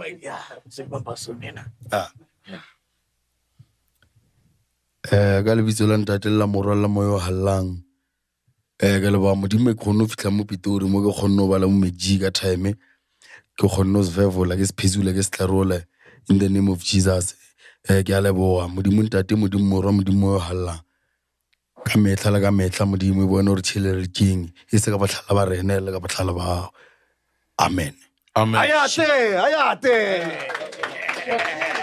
Ah. Eh, ka lebitso la ntatelela morwalela moya o hallang um ka leboa modimo ke kgonne go fitlha mo pitori mo ke kgonne go bala mo metsi ka time ke kgonne go se ke se phesula ke se tlarola in the name of jesus um ke a leboa modimo ntate modimo morwa modimo o hallang ka metlha le ka metlha modimo e bone gore tshele re e keng e se ka batlhala ba rene le ka botlhala ba amen Amém. Ayate! Ayate!